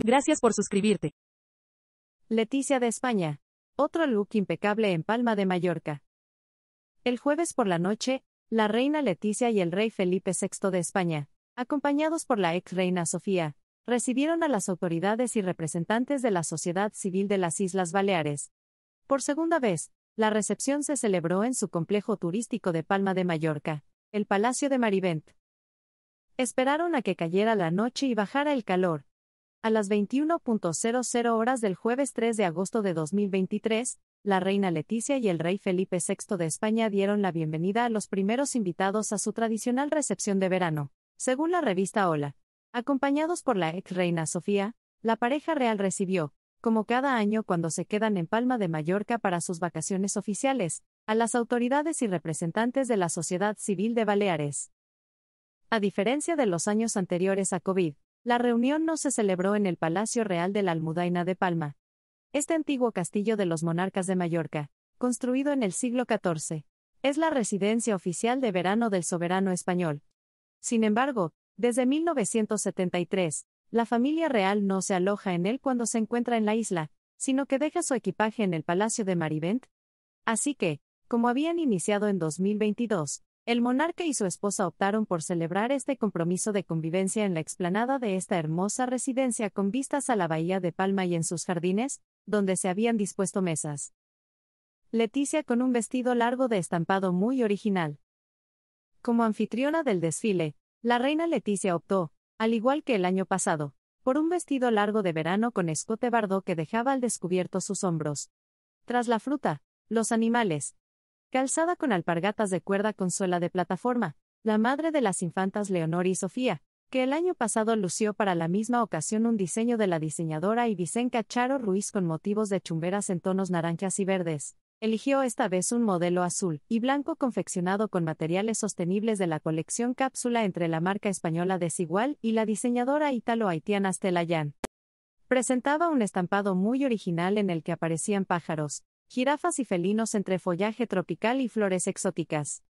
Gracias por suscribirte. Leticia de España. Otro look impecable en Palma de Mallorca. El jueves por la noche, la reina Leticia y el rey Felipe VI de España, acompañados por la ex reina Sofía, recibieron a las autoridades y representantes de la sociedad civil de las Islas Baleares. Por segunda vez, la recepción se celebró en su complejo turístico de Palma de Mallorca, el Palacio de Marivent. Esperaron a que cayera la noche y bajara el calor, a las 21.00 horas del jueves 3 de agosto de 2023, la reina Leticia y el rey Felipe VI de España dieron la bienvenida a los primeros invitados a su tradicional recepción de verano, según la revista Hola. Acompañados por la ex reina Sofía, la pareja real recibió, como cada año cuando se quedan en Palma de Mallorca para sus vacaciones oficiales, a las autoridades y representantes de la sociedad civil de Baleares. A diferencia de los años anteriores a COVID, la reunión no se celebró en el Palacio Real de la Almudaina de Palma. Este antiguo castillo de los monarcas de Mallorca, construido en el siglo XIV, es la residencia oficial de verano del soberano español. Sin embargo, desde 1973, la familia real no se aloja en él cuando se encuentra en la isla, sino que deja su equipaje en el Palacio de Marivent. Así que, como habían iniciado en 2022, el monarca y su esposa optaron por celebrar este compromiso de convivencia en la explanada de esta hermosa residencia con vistas a la bahía de Palma y en sus jardines, donde se habían dispuesto mesas. Leticia con un vestido largo de estampado muy original. Como anfitriona del desfile, la reina Leticia optó, al igual que el año pasado, por un vestido largo de verano con escote bardo que dejaba al descubierto sus hombros. Tras la fruta, los animales, Calzada con alpargatas de cuerda con suela de plataforma, la madre de las infantas Leonor y Sofía, que el año pasado lució para la misma ocasión un diseño de la diseñadora y Charo Ruiz con motivos de chumberas en tonos naranjas y verdes. Eligió esta vez un modelo azul y blanco confeccionado con materiales sostenibles de la colección cápsula entre la marca española Desigual y la diseñadora italo-haitiana Stella Presentaba un estampado muy original en el que aparecían pájaros, Girafas y felinos entre follaje tropical y flores exóticas.